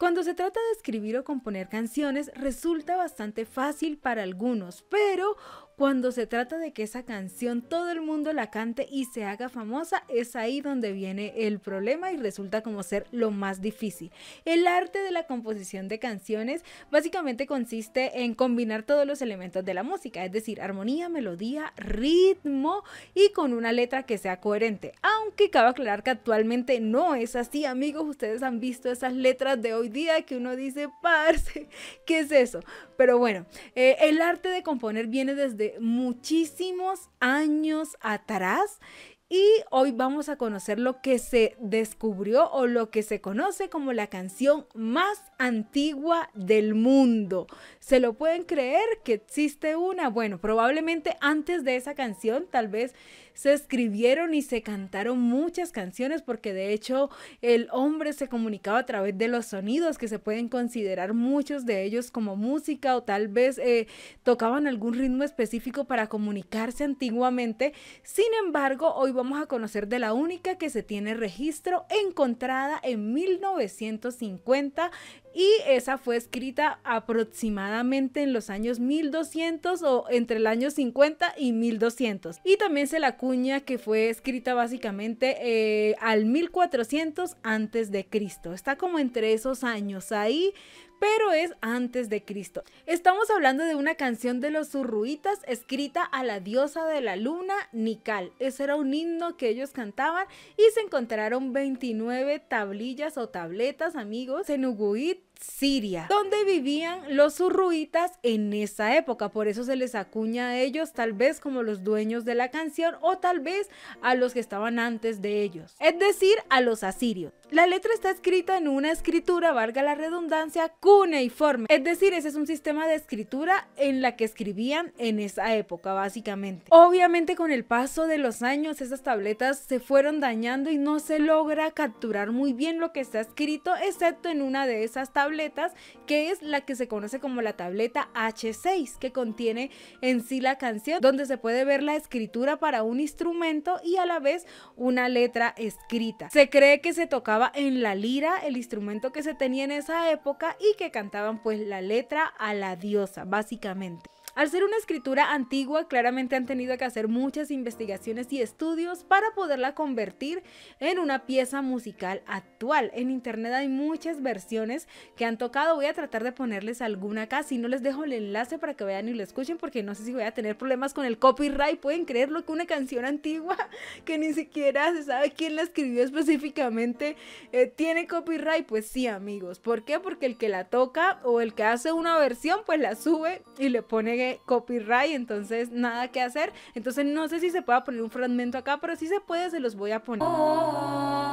Cuando se trata de escribir o componer canciones resulta bastante fácil para algunos, pero cuando se trata de que esa canción todo el mundo la cante y se haga famosa, es ahí donde viene el problema y resulta como ser lo más difícil. El arte de la composición de canciones básicamente consiste en combinar todos los elementos de la música, es decir, armonía, melodía, ritmo y con una letra que sea coherente. Aunque cabe aclarar que actualmente no es así, amigos, ustedes han visto esas letras de hoy día que uno dice, parce, ¿qué es eso? Pero bueno, eh, el arte de componer viene desde muchísimos años atrás y hoy vamos a conocer lo que se descubrió o lo que se conoce como la canción más antigua del mundo. ¿Se lo pueden creer que existe una? Bueno, probablemente antes de esa canción, tal vez se escribieron y se cantaron muchas canciones porque de hecho el hombre se comunicaba a través de los sonidos que se pueden considerar muchos de ellos como música o tal vez eh, tocaban algún ritmo específico para comunicarse antiguamente. Sin embargo, hoy vamos a conocer de la única que se tiene registro encontrada en 1950 y esa fue escrita aproximadamente en los años 1200 o entre el año 50 y 1200. Y también se la que fue escrita básicamente eh, al 1400 antes de Cristo. Está como entre esos años ahí, pero es antes de Cristo. Estamos hablando de una canción de los surruitas escrita a la diosa de la luna, Nical. Ese era un himno que ellos cantaban y se encontraron 29 tablillas o tabletas, amigos, en Uguit Siria, donde vivían los surruitas en esa época. Por eso se les acuña a ellos tal vez como los dueños de la canción o tal vez a los que estaban antes de ellos, es decir, a los asirios. La letra está escrita en una escritura, valga la redundancia, cuneiforme, es decir, ese es un sistema de escritura en la que escribían en esa época, básicamente. Obviamente con el paso de los años esas tabletas se fueron dañando y no se logra capturar muy bien lo que está escrito, excepto en una de esas tabletas que es la que se conoce como la tableta H6, que contiene en sí la canción, donde se puede ver la escritura para un instrumento y a la vez una letra escrita. Se cree que se tocaba en la lira, el instrumento que se tenía en esa época, y que cantaban pues la letra a la diosa, básicamente. Al ser una escritura antigua, claramente han tenido que hacer muchas investigaciones y estudios para poderla convertir en una pieza musical actual. En internet hay muchas versiones que han tocado, voy a tratar de ponerles alguna acá, si no les dejo el enlace para que vean y lo escuchen porque no sé si voy a tener problemas con el copyright, pueden creerlo que una canción antigua que ni siquiera se sabe quién la escribió específicamente eh, tiene copyright, pues sí amigos, ¿por qué? Porque el que la toca o el que hace una versión pues la sube y le pone copyright, entonces nada que hacer. Entonces no sé si se pueda poner un fragmento acá, pero si se puede se los voy a poner. Oh,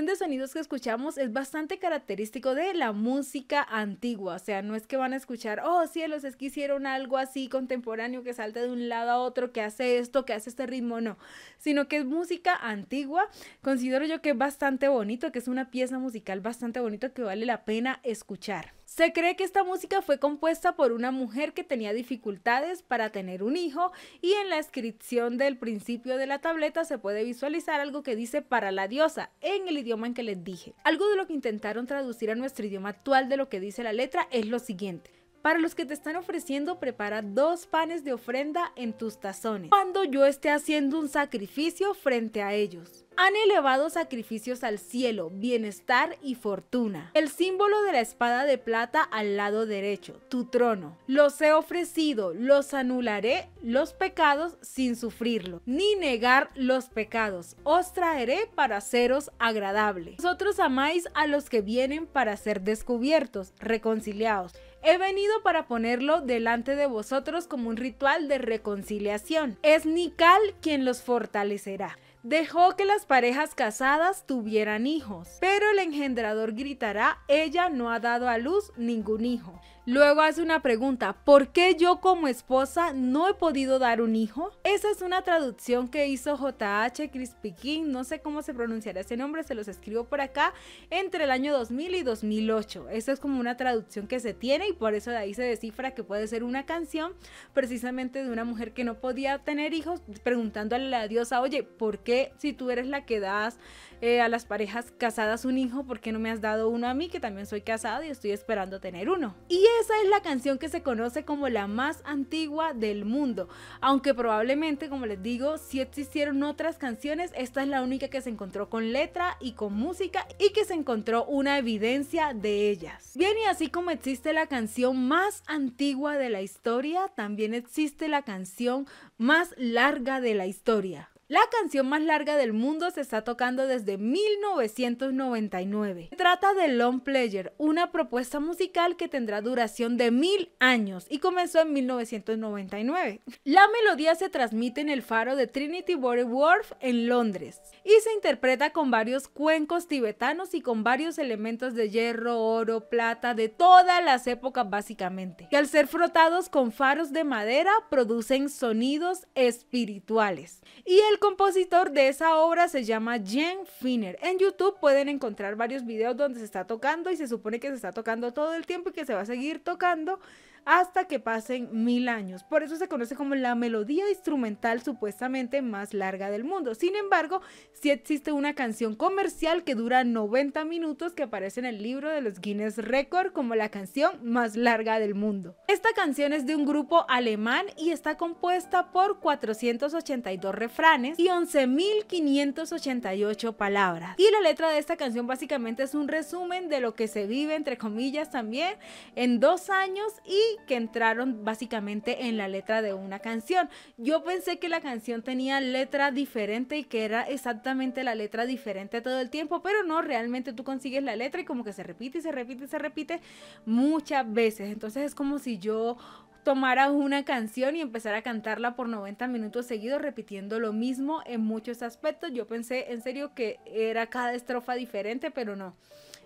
de sonidos que escuchamos es bastante característico de la música antigua, o sea, no es que van a escuchar, oh cielos, es que hicieron algo así contemporáneo que salta de un lado a otro, que hace esto, que hace este ritmo, no, sino que es música antigua, considero yo que es bastante bonito, que es una pieza musical bastante bonita que vale la pena escuchar. Se cree que esta música fue compuesta por una mujer que tenía dificultades para tener un hijo y en la inscripción del principio de la tableta se puede visualizar algo que dice para la diosa en el idioma en que les dije. Algo de lo que intentaron traducir a nuestro idioma actual de lo que dice la letra es lo siguiente. Para los que te están ofreciendo, prepara dos panes de ofrenda en tus tazones cuando yo esté haciendo un sacrificio frente a ellos han elevado sacrificios al cielo, bienestar y fortuna. El símbolo de la espada de plata al lado derecho, tu trono. Los he ofrecido, los anularé los pecados sin sufrirlo, ni negar los pecados. Os traeré para seros agradable. Vosotros amáis a los que vienen para ser descubiertos, reconciliados. He venido para ponerlo delante de vosotros como un ritual de reconciliación. Es Nikal quien los fortalecerá dejó que las parejas casadas tuvieran hijos, pero el engendrador gritará, ella no ha dado a luz ningún hijo. Luego hace una pregunta, ¿por qué yo como esposa no he podido dar un hijo? Esa es una traducción que hizo JH Chris king no sé cómo se pronunciará ese nombre, se los escribo por acá, entre el año 2000 y 2008. Esa es como una traducción que se tiene y por eso de ahí se descifra que puede ser una canción precisamente de una mujer que no podía tener hijos, preguntándole a la diosa, oye, ¿por qué? si tú eres la que das eh, a las parejas casadas un hijo, por qué no me has dado uno a mí que también soy casada y estoy esperando tener uno? Y esa es la canción que se conoce como la más antigua del mundo, aunque probablemente, como les digo, si existieron otras canciones, esta es la única que se encontró con letra y con música y que se encontró una evidencia de ellas. Bien, y así como existe la canción más antigua de la historia, también existe la canción más larga de la historia. La canción más larga del mundo se está tocando desde 1999. Se trata de Long Pleasure, una propuesta musical que tendrá duración de mil años y comenzó en 1999. La melodía se transmite en el faro de Trinity Body Wharf en Londres y se interpreta con varios cuencos tibetanos y con varios elementos de hierro, oro, plata de todas las épocas básicamente, que al ser frotados con faros de madera producen sonidos espirituales. Y el compositor de esa obra se llama Jen Finner. En YouTube pueden encontrar varios videos donde se está tocando y se supone que se está tocando todo el tiempo y que se va a seguir tocando hasta que pasen mil años. Por eso se conoce como la melodía instrumental supuestamente más larga del mundo. Sin embargo, sí existe una canción comercial que dura 90 minutos que aparece en el libro de los Guinness Record como la canción más larga del mundo. Esta canción es de un grupo alemán y está compuesta por 482 refranes y 11.588 palabras. Y la letra de esta canción básicamente es un resumen de lo que se vive, entre comillas, también en dos años y que entraron básicamente en la letra de una canción. Yo pensé que la canción tenía letra diferente y que era exactamente la letra diferente todo el tiempo, pero no, realmente tú consigues la letra y como que se repite y se repite y se repite muchas veces. Entonces es como si yo tomara una canción y empezara a cantarla por 90 minutos seguidos repitiendo lo mismo en muchos aspectos. Yo pensé en serio que era cada estrofa diferente, pero no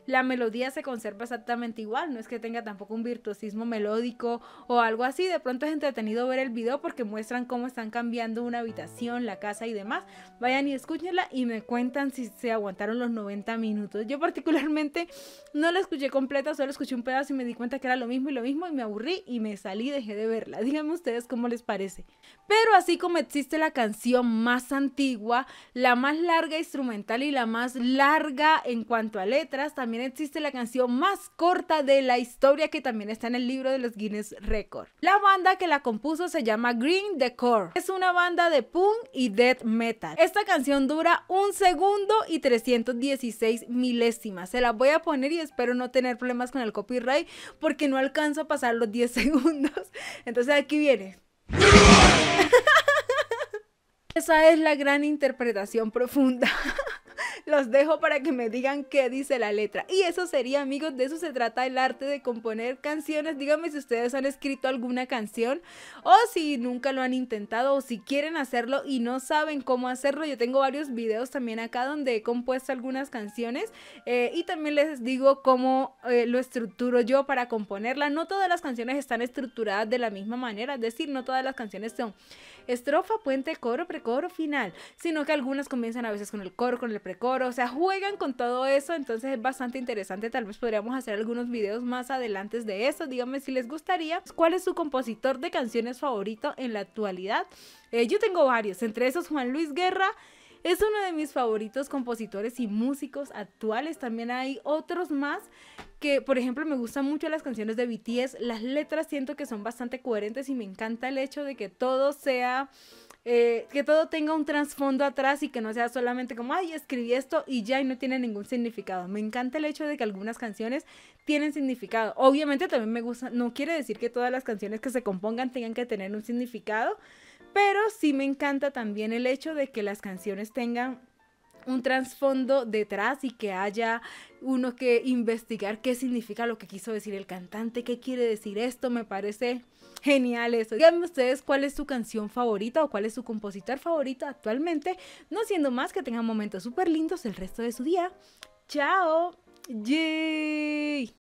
la melodía se conserva exactamente igual, no es que tenga tampoco un virtuosismo melódico o algo así, de pronto es entretenido ver el video porque muestran cómo están cambiando una habitación, la casa y demás, vayan y escúchenla y me cuentan si se aguantaron los 90 minutos. Yo particularmente no la escuché completa, solo escuché un pedazo y me di cuenta que era lo mismo y lo mismo y me aburrí y me salí, dejé de verla. Díganme ustedes cómo les parece. Pero así como existe la canción más antigua, la más larga instrumental y la más larga en cuanto a letras, también existe la canción más corta de la historia que también está en el libro de los Guinness Record. La banda que la compuso se llama Green Decor. Es una banda de punk y death metal. Esta canción dura un segundo y 316 milésimas. Se la voy a poner y espero no tener problemas con el copyright porque no alcanzo a pasar los 10 segundos. Entonces aquí viene. Esa es la gran interpretación profunda. Los dejo para que me digan qué dice la letra. Y eso sería, amigos, de eso se trata el arte de componer canciones. Díganme si ustedes han escrito alguna canción o si nunca lo han intentado o si quieren hacerlo y no saben cómo hacerlo. Yo tengo varios videos también acá donde he compuesto algunas canciones eh, y también les digo cómo eh, lo estructuro yo para componerla. No todas las canciones están estructuradas de la misma manera, es decir, no todas las canciones son estrofa, puente, coro, precoro, final, sino que algunas comienzan a veces con el coro, con el precoro o sea, juegan con todo eso, entonces es bastante interesante, tal vez podríamos hacer algunos videos más adelante de eso, díganme si les gustaría, cuál es su compositor de canciones favorito en la actualidad, eh, yo tengo varios, entre esos Juan Luis Guerra, es uno de mis favoritos compositores y músicos actuales. También hay otros más que, por ejemplo, me gustan mucho las canciones de BTS. Las letras siento que son bastante coherentes y me encanta el hecho de que todo sea eh, que todo tenga un trasfondo atrás y que no sea solamente como, ay, escribí esto y ya y no tiene ningún significado. Me encanta el hecho de que algunas canciones tienen significado. Obviamente también me gusta, no quiere decir que todas las canciones que se compongan tengan que tener un significado, pero sí me encanta también el hecho de que las canciones tengan un trasfondo detrás y que haya uno que investigar qué significa lo que quiso decir el cantante, qué quiere decir esto, me parece genial eso. Díganme ustedes cuál es su canción favorita o cuál es su compositor favorito actualmente, no siendo más que tengan momentos súper lindos el resto de su día. ¡Chao! ¡Yay!